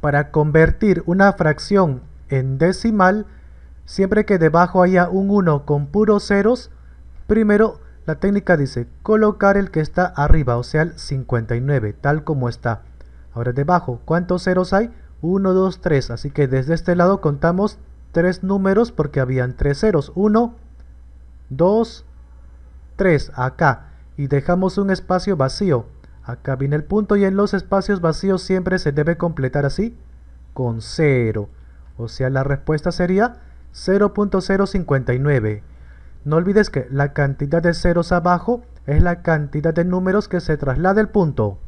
para convertir una fracción en decimal, siempre que debajo haya un 1 con puros ceros, primero la técnica dice colocar el que está arriba, o sea el 59, tal como está. Ahora debajo, ¿cuántos ceros hay? 1, 2, 3, así que desde este lado contamos tres números porque habían tres ceros, 1, 2, 3, acá, y dejamos un espacio vacío, Acá viene el punto y en los espacios vacíos siempre se debe completar así con 0. O sea, la respuesta sería 0.059. No olvides que la cantidad de ceros abajo es la cantidad de números que se traslada el punto.